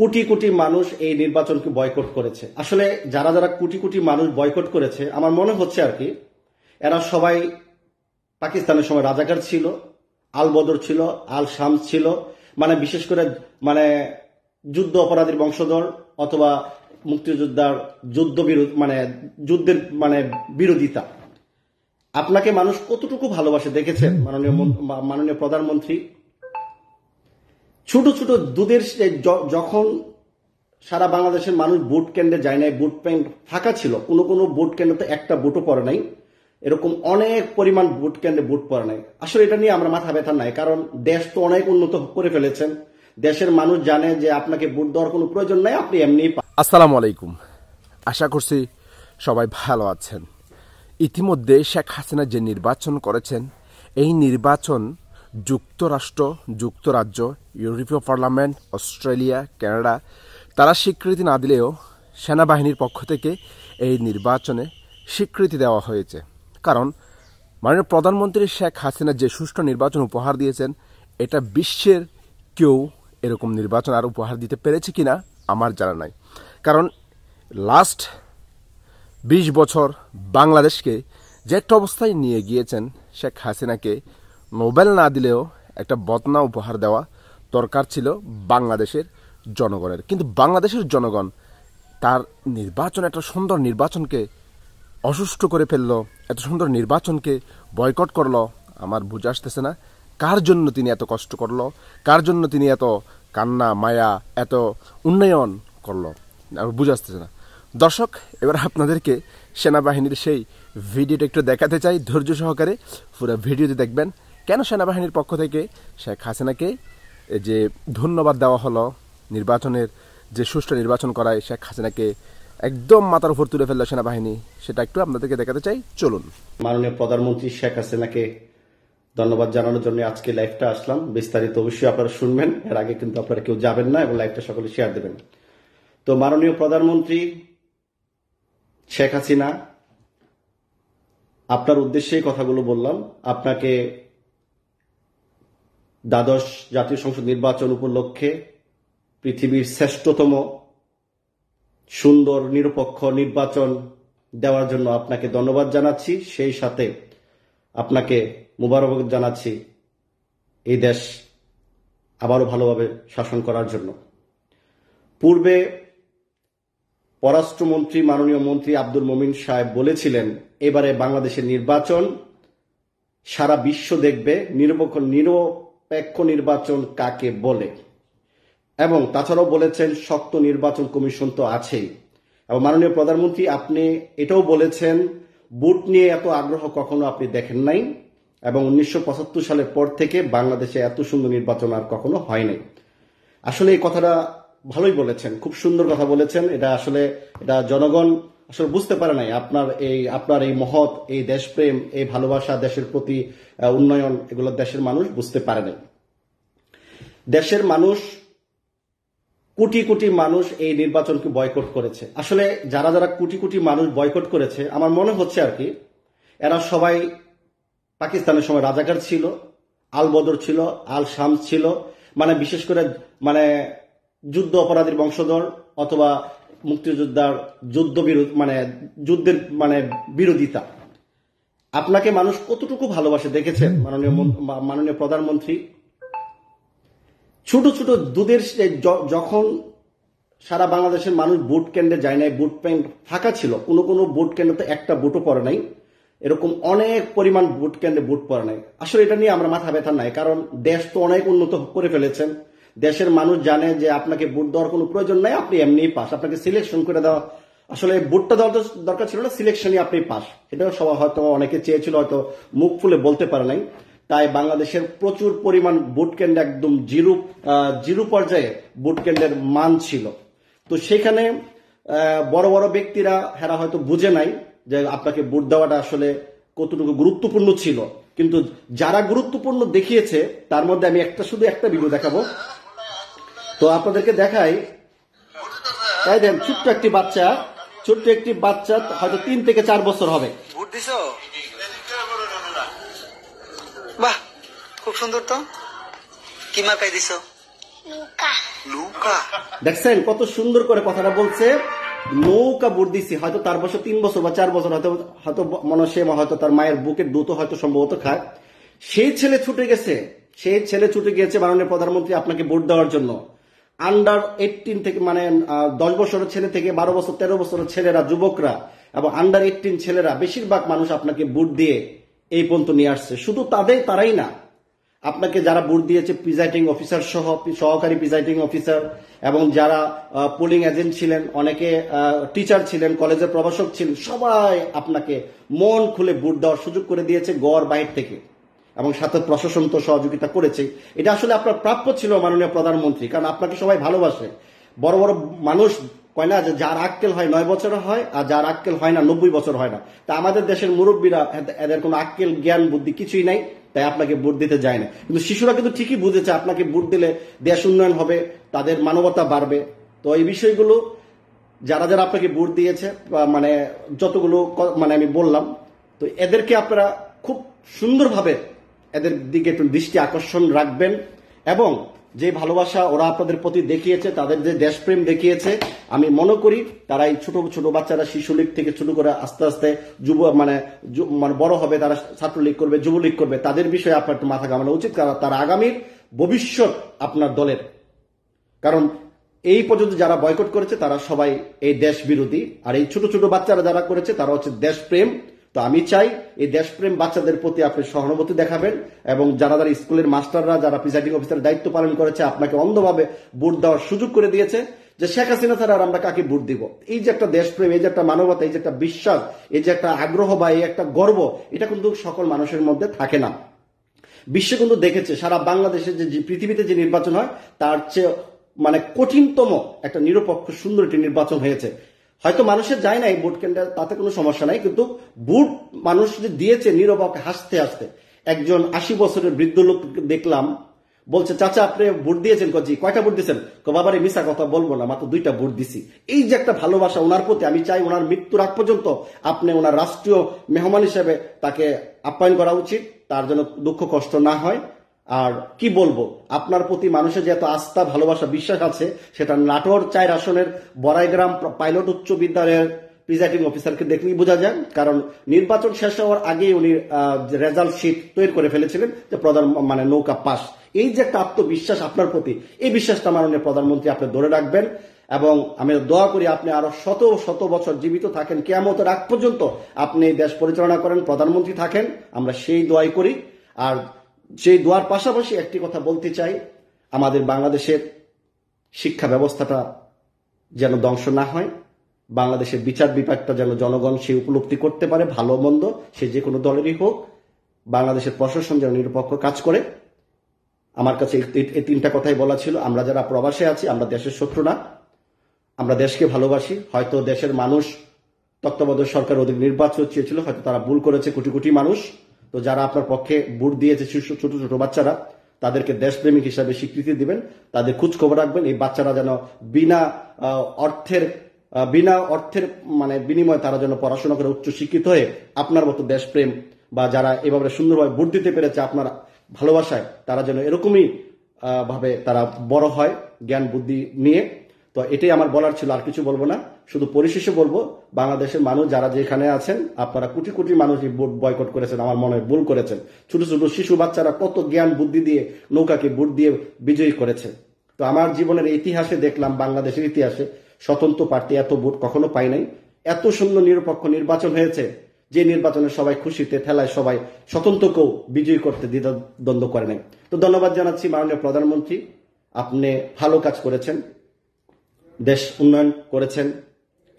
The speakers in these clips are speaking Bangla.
কোটি কোটি মানুষ এই নির্বাচনকে বয়কট করেছে আসলে যারা যারা কোটি কোটি মানুষ বয়কট করেছে আমার মনে হচ্ছে আর কি এরা সবাই পাকিস্তানের সময় রাজাকার ছিল আল বদর ছিল আল শামস ছিল মানে বিশেষ করে মানে যুদ্ধ অপরাধীর বংশধর অথবা মুক্তিযোদ্ধার যুদ্ধ বিরোধী মানে যুদ্ধের মানে বিরোধিতা আপনাকে মানুষ কতটুকু ভালোবাসে দেখেছেন মাননীয় মাননীয় প্রধানমন্ত্রী ছোট ছোট দুধের যখন সারা বাংলাদেশের মানুষ বুট ক্যান্ডে যায় নাই বুট প্যান্ট ফাঁকা ছিল কোনো কোনো বুট তো একটা বুটও পরে নাই এরকম অনেক পরিমাণ বুট ক্যান্ডে বুট পরে নাই আসলে এটা নিয়ে আমরা মাথা ব্যথা নাই কারণ দেশ তো অনেক উন্নত করে ফেলেছেন দেশের মানুষ জানে যে আপনাকে বুট দেওয়ার কোনো প্রয়োজন নাই আপনি এমনি আসসালামু আলাইকুম আশা করছি সবাই ভালো আছেন ইতিমধ্যে শেখ হাসিনা যে নির্বাচন করেছেন এই নির্বাচন যুক্তরাষ্ট্র যুক্তরাজ্য ইউরোপীয় পার্লামেন্ট অস্ট্রেলিয়া কানাডা তারা স্বীকৃতি না দিলেও সেনাবাহিনীর পক্ষ থেকে এই নির্বাচনে স্বীকৃতি দেওয়া হয়েছে কারণ মাননীয় প্রধানমন্ত্রী শেখ হাসিনা যে সুষ্ঠু নির্বাচন উপহার দিয়েছেন এটা বিশ্বের কেউ এরকম নির্বাচন আর উপহার দিতে পেরেছে কি না আমার জানা নাই কারণ লাস্ট বিশ বছর বাংলাদেশকে যে একটা অবস্থায় নিয়ে গিয়েছেন শেখ হাসিনাকে নোবেল না দিলেও একটা বদনা উপহার দেওয়া দরকার ছিল বাংলাদেশের জনগণের কিন্তু বাংলাদেশের জনগণ তার নির্বাচন একটা সুন্দর নির্বাচনকে অসুস্থ করে ফেলল এত সুন্দর নির্বাচনকে বয়কট করলো আমার বুঝে আসতেছে না কার জন্য তিনি এত কষ্ট করলো কার জন্য তিনি এত কান্না মায়া এত উন্নয়ন করলো আমার বুঝে আসতেছে না দর্শক এবার আপনাদেরকে সেনাবাহিনীর সেই ভিডিওটা একটু দেখাতে চাই ধৈর্য সহকারে পুরো ভিডিওতে দেখবেন কেন সেনাবাহিনীর পক্ষ থেকে শেখ হাসিনাকে যে ধন্যবাদ দেওয়া হলো নির্বাচনের যে সুষ্ঠু নির্বাচন করায় শেখ হাসিনাকে একদম মাথার উপর তুলে ফেললো সেনাবাহিনী সেটা একটু আপনাদেরকে দেখাতে চাই চলুন মাননীয় প্রধানমন্ত্রী শেখ হাসিনাকে ধন্যবাদ জানানোর জন্য আজকে লাইভটা আসলাম বিস্তারিত অবশ্যই আপনারা শুনবেন এর আগে কিন্তু আপনারা কেউ যাবেন না এবং লাইভটা সকলে শেয়ার দেবেন তো মাননীয় প্রধানমন্ত্রী শেখ হাসিনা আপনার উদ্দেশ্যে কথাগুলো বললাম আপনাকে দ্বাদশ জাতীয় সংসদ নির্বাচন উপলক্ষে পৃথিবীর শ্রেষ্ঠতম সুন্দর নিরপেক্ষ নির্বাচন দেওয়ার জন্য আপনাকে ধন্যবাদ জানাচ্ছি সেই সাথে আপনাকে মুবারক জানাচ্ছি এই দেশ আবারও ভালোভাবে শাসন করার জন্য পূর্বে পররাষ্ট্রমন্ত্রী মাননীয় মন্ত্রী আব্দুল মোমিন সাহেব বলেছিলেন এবারে বাংলাদেশের নির্বাচন সারা বিশ্ব দেখবে নিরপেক্ষ নিরপ নিরপেক্ষ নির্বাচন কাকে বলে এবং তাছাড়াও বলেছেন শক্ত নির্বাচন কমিশন তো আছেই এবং মাননীয় প্রধানমন্ত্রী আপনি এটাও বলেছেন বুট নিয়ে এত আগ্রহ কখনো আপনি দেখেন নাই এবং উনিশশো সালের পর থেকে বাংলাদেশে এত সুন্দর নির্বাচন আর কখনো হয় নাই আসলে এই কথাটা ভালোই বলেছেন খুব সুন্দর কথা বলেছেন এটা আসলে এটা জনগণ আসলে বুঝতে পারে নাই আপনার এই আপনার এই মহৎ এই দেশপ্রেম এই ভালোবাসা দেশের প্রতি উন্নয়ন এগুলো দেশের মানুষ বুঝতে পারে নাই দেশের মানুষ কোটি কোটি মানুষ এই নির্বাচনকে বয়কট করেছে আসলে যারা যারা কোটি কোটি মানুষ বয়কট করেছে আমার মনে হচ্ছে আর কি এরা সবাই পাকিস্তানের সময় রাজাকার ছিল আল বদর ছিল আল শামস ছিল মানে বিশেষ করে মানে যুদ্ধ অপরাধীর বংশধর অথবা মুক্তিযোদ্ধার যুদ্ধ বিরোধ মানে যুদ্ধের মানে বিরোধিতা আপনাকে মানুষ কতটুকু ভালোবাসে দেখেছেন মাননীয় মাননীয় প্রধানমন্ত্রী ছোট ছোট দুধের যখন সারা বাংলাদেশের মানুষ বুট কেন্দ্রে যায় নাই বুট প্যান্ট ফাঁকা ছিল কোনো কোনো বুট কেন্দ্রে তো একটা বুটও পরে নাই এরকম অনেক পরিমাণ বুট কেন্দ্রে বুট পরে নাই আসলে এটা নিয়ে আমরা মাথা ব্যথা নাই কারণ দেশ তো অনেক উন্নত করে ফেলেছেন দেশের মানুষ জানে যে আপনাকে ভোট দেওয়ার কোনো প্রয়োজন নাই আপনি এমনিই পাস আপনাকে সিলেকশন করে দেওয়া আসলে ভোটটা দেওয়ার দরকার ছিল না সিলেকশনই আপনি পাস এটা সবাই হয়তো অনেকে চেয়েছিল হয়তো মুখ ফুলে বলতে পারে নাই তাই বাংলাদেশের প্রচুর পরিমাণ ভোট কেন্দ্র একদম জিরো জিরো পর্যায়ে ভোট কেন্দ্রের মান ছিল তো সেখানে বড় বড় ব্যক্তিরা হেরা হয়তো বুঝে নাই যে আপনাকে ভোট দেওয়াটা আসলে কতটুকু গুরুত্বপূর্ণ ছিল কিন্তু যারা গুরুত্বপূর্ণ দেখিয়েছে তার মধ্যে আমি একটা শুধু একটা ভিডিও দেখাবো তো আপনাদেরকে দেখাই তাই দেন ছোট্ট একটি বাচ্চা ছোট্ট একটি বাচ্চা হয়তো তিন থেকে চার বছর হবে বাহ খুব সুন্দর তো কি মাকাই দিছ দেখছেন কত সুন্দর করে কথাটা বলছে নৌকা বুট দিছি হয়তো তার বছর তিন বছর বা চার বছর হয়তো হয়তো মনে সে হয়তো তার মায়ের বুকের দুধ হয়তো সম্ভবত খায় সেই ছেলে ছুটে গেছে সেই ছেলে ছুটে গিয়েছে মাননীয় প্রধানমন্ত্রী আপনাকে ভোট দেওয়ার জন্য আন্ডার এইটিন থেকে মানে দশ বছরের ছেলে থেকে বারো বছর তেরো বছরের ছেলেরা যুবকরা এবং আন্ডার এইটিন ছেলেরা বেশিরভাগ মানুষ আপনাকে বুট দিয়ে এই পর্যন্ত নিয়ে আসছে শুধু তাদের তারাই না আপনাকে যারা বুট দিয়েছে প্রিজাইডিং অফিসার সহ সহকারী প্রিজাইডিং অফিসার এবং যারা পোলিং এজেন্ট ছিলেন অনেকে টিচার ছিলেন কলেজের প্রভাষক ছিলেন সবাই আপনাকে মন খুলে বুট দেওয়ার সুযোগ করে দিয়েছে গড় বাইর থেকে এবং সাথে প্রশাসন তো সহযোগিতা করেছে এটা আসলে আপনার প্রাপ্য ছিল মাননীয় প্রধানমন্ত্রী কারণ আপনাকে সবাই ভালোবাসে বড় বড় মানুষ কয় না যার আক্কেল হয় নয় বছর হয় আর যার আক্কেল হয় না নব্বই বছর হয় না তা আমাদের দেশের মুরব্বীরা এদের কোনো আক্কেল জ্ঞান বুদ্ধি কিছুই নাই তাই আপনাকে ভোট দিতে যায় না কিন্তু শিশুরা কিন্তু ঠিকই বুঝেছে আপনাকে ভোট দিলে দেশ উন্নয়ন হবে তাদের মানবতা বাড়বে তো এই বিষয়গুলো যারা যারা আপনাকে ভোট দিয়েছে মানে যতগুলো মানে আমি বললাম তো এদেরকে আপনারা খুব সুন্দরভাবে এদের দিকে একটু দৃষ্টি আকর্ষণ রাখবেন এবং যে ভালোবাসা ওরা আপনাদের প্রতি দেখিয়েছে তাদের যে দেশপ্রেম দেখিয়েছে আমি মনে করি তারা এই ছোট ছোট বাচ্চারা শিশু লীগ থেকে শুরু করে আস্তে আস্তে যুব মানে মানে বড় হবে তারা ছাত্রলীগ করবে যুবলীগ করবে তাদের বিষয়ে আপনার একটু মাথা কামানো উচিত কারণ তারা আগামীর ভবিষ্যৎ আপনার দলের কারণ এই পর্যন্ত যারা বয়কট করেছে তারা সবাই এই দেশ বিরোধী আর এই ছোট ছোট বাচ্চারা যারা করেছে তারা হচ্ছে দেশপ্রেম তো আমি চাই এই দেশপ্রেম বাচ্চাদের প্রতি আপনি সহানুভূতি দেখাবেন এবং যারা যারা স্কুলের মাস্টাররা যারা প্রিসাইডিং অফিসার দায়িত্ব পালন করেছে আপনাকে অন্ধভাবে ভোট দেওয়ার সুযোগ করে দিয়েছে যে শেখ হাসিনা ছাড়া আর আমরা কাকে ভোট দিব এই যে একটা দেশপ্রেম এই যে একটা মানবতা এই যে একটা বিশ্বাস এই যে একটা আগ্রহ বা এই একটা গর্ব এটা কিন্তু সকল মানুষের মধ্যে থাকে না বিশ্ব কিন্তু দেখেছে সারা বাংলাদেশে যে পৃথিবীতে যে নির্বাচন হয় তার চেয়ে মানে কঠিনতম একটা নিরপেক্ষ সুন্দর একটি নির্বাচন হয়েছে হয়তো মানুষের যায় নাই বুট কেন্দ্রে তাতে কোনো সমস্যা নাই কিন্তু বুট মানুষ যে দিয়েছে নিরবকে হাসতে হাসতে একজন আশি বছরের বৃদ্ধ লোক দেখলাম বলছে চাচা আপনি ভোট দিয়েছেন কজি কয়টা ভোট দিয়েছেন কো বাবার মিশা কথা বলবো না মাত্র দুইটা ভোট দিছি এই যে একটা ভালোবাসা ওনার প্রতি আমি চাই ওনার মৃত্যুর আগ পর্যন্ত আপনি ওনার রাষ্ট্রীয় মেহমান হিসেবে তাকে আপ্যায়ন করা উচিত তার জন্য দুঃখ কষ্ট না হয় আর কি বলবো আপনার প্রতি মানুষের যে এত আস্থা ভালোবাসা বিশ্বাস আছে সেটা নাটোর চায়ের আসনের বড়াইগ্রাম পাইলট উচ্চ বিদ্যালয়ের প্রিজাইডিং অফিসারকে দেখলেই বোঝা যায় কারণ নির্বাচন শেষ হওয়ার আগেই উনি রেজাল্ট শিট তৈরি করে ফেলেছিলেন যে প্রধান মানে নৌকা পাস এই যে একটা আত্মবিশ্বাস আপনার প্রতি এই বিশ্বাসটা মাননীয় প্রধানমন্ত্রী আপনি ধরে রাখবেন এবং আমি দোয়া করি আপনি আরো শত শত বছর জীবিত থাকেন কেমত রাখ পর্যন্ত আপনি দেশ পরিচালনা করেন প্রধানমন্ত্রী থাকেন আমরা সেই দোয়াই করি আর সেই দোয়ার পাশাপাশি একটি কথা বলতে চাই আমাদের বাংলাদেশের শিক্ষা ব্যবস্থাটা যেন ধ্বংস না হয় বাংলাদেশের বিচার বিভাগটা যেন জনগণ সে উপলব্ধি করতে পারে ভালো মন্দ সে যে কোনো দলেরই হোক বাংলাদেশের প্রশাসন যেন নিরপেক্ষ কাজ করে আমার কাছে এই তিনটা কথাই বলা ছিল আমরা যারা প্রবাসে আছি আমরা দেশের শত্রু না আমরা দেশকে ভালোবাসি হয়তো দেশের মানুষ তত্ত্বাবধায়ক সরকার অধিক নির্বাচন চেয়েছিল হয়তো তারা ভুল করেছে কোটি কোটি মানুষ তো যারা আপনার পক্ষে ভোট দিয়েছে ছোট ছোট বাচ্চারা তাদেরকে দেশপ্রেমিক হিসাবে স্বীকৃতি দিবেন তাদের খোঁজ খবর রাখবেন এই বাচ্চারা যেন বিনা অর্থের বিনা অর্থের মানে বিনিময়ে তারা যেন পড়াশোনা করে উচ্চ শিক্ষিত হয়ে আপনার মতো দেশপ্রেম বা যারা এভাবে সুন্দরভাবে ভোট দিতে পেরেছে আপনার ভালোবাসায় তারা যেন এরকমই ভাবে তারা বড় হয় জ্ঞান বুদ্ধি নিয়ে তো এটাই আমার বলার ছিল আর কিছু বলবো না শুধু পরিশেষে বলবো বাংলাদেশের মানুষ যারা যেখানে আছেন আপনারা কোটি কোটি মানুষ বয়কট করেছেন আমার মনে ভুল করেছেন ছোট ছোট শিশু বাচ্চারা কত জ্ঞান বুদ্ধি দিয়ে নৌকাকে ভোট দিয়ে বিজয়ী করেছে তো আমার জীবনের ইতিহাসে দেখলাম বাংলাদেশের ইতিহাসে স্বতন্ত্র পার্টি এত ভোট কখনো পাই নাই এত সুন্দর নিরপেক্ষ নির্বাচন হয়েছে যে নির্বাচনে সবাই খুশিতে ঠেলায় সবাই স্বতন্ত্রকেও বিজয়ী করতে দ্বিধাদ্বন্দ্ব করে নাই তো ধন্যবাদ জানাচ্ছি মাননীয় প্রধানমন্ত্রী আপনি ভালো কাজ করেছেন দেশ উন্নয়ন করেছেন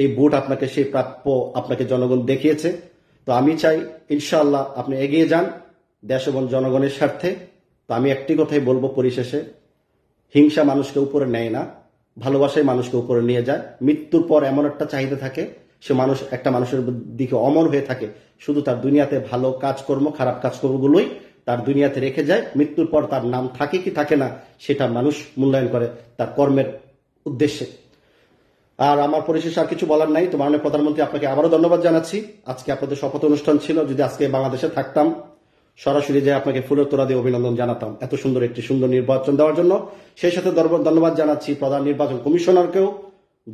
এই ভোট আপনাকে সেই প্রাপ্য আপনাকে জনগণ দেখিয়েছে তো আমি চাই ইনশাল্লাহ আপনি এগিয়ে যান দেশ এবং জনগণের স্বার্থে তো আমি একটি কথাই বলবো পরিশেষে হিংসা মানুষকে উপরে নেয় না ভালোবাসায় মানুষকে উপরে নিয়ে যায় মৃত্যুর পর এমন একটা চাহিদা থাকে সে মানুষ একটা মানুষের দিকে অমর হয়ে থাকে শুধু তার দুনিয়াতে ভালো কাজকর্ম খারাপ কাজকর্মগুলোই তার দুনিয়াতে রেখে যায় মৃত্যুর পর তার নাম থাকে কি থাকে না সেটা মানুষ মূল্যায়ন করে তার কর্মের উদ্দেশ্যে আর আমার পরিশেষে আর কিছু বলার নাই তো মাননীয় প্রধানমন্ত্রী আপনাকে আবারও ধন্যবাদ জানাচ্ছি আজকে আপনাদের শপথ অনুষ্ঠান ছিল যদি আজকে বাংলাদেশে থাকতাম সরাসরি যে আপনাকে ফুলের তোরা দিয়ে অভিনন্দন জানাতাম এত সুন্দর একটি সুন্দর নির্বাচন দেওয়ার জন্য সেই সাথে ধন্যবাদ জানাচ্ছি প্রধান নির্বাচন কমিশনারকেও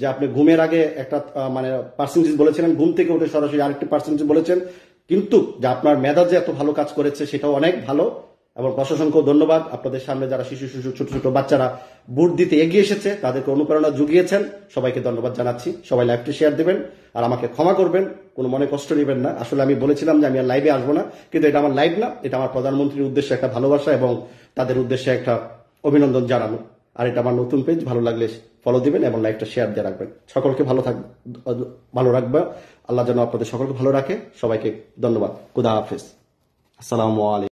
যে আপনি ঘুমের আগে একটা মানে পার্সেন্টেজ বলেছিলেন ঘুম থেকে উঠে সরাসরি আরেকটি পার্সেন্টেজ বলেছেন কিন্তু যে আপনার মেধা যে এত ভালো কাজ করেছে সেটাও অনেক ভালো এবং অসংখ্য ধন্যবাদ আপনাদের সামনে যারা শিশু শিশু ছোট ছোট বাচ্চারা বুট দিতে এগিয়ে এসেছে তাদেরকে অনুপ্রেরণা জুগিয়েছেন সবাইকে ধন্যবাদ জানাচ্ছি সবাই লাইভটি শেয়ার দেবেন আর আমাকে ক্ষমা করবেন কোনো মনে কষ্ট নেবেন না আসলে আমি বলেছিলাম যে আমি আর লাইভে আসবো না কিন্তু এটা আমার লাইভ না এটা আমার প্রধানমন্ত্রীর উদ্দেশ্যে একটা ভালোবাসা এবং তাদের উদ্দেশ্যে একটা অভিনন্দন জানানো আর এটা আমার নতুন পেজ ভালো লাগলে ফলো দিবেন এবং লাইভটা শেয়ার দিয়ে রাখবেন সকলকে ভালো থাক ভালো রাখবে আল্লাহ যেন আপনাদের সকলকে ভালো রাখে সবাইকে ধন্যবাদ খুদা হাফিজ আসসালামু আলাইকুম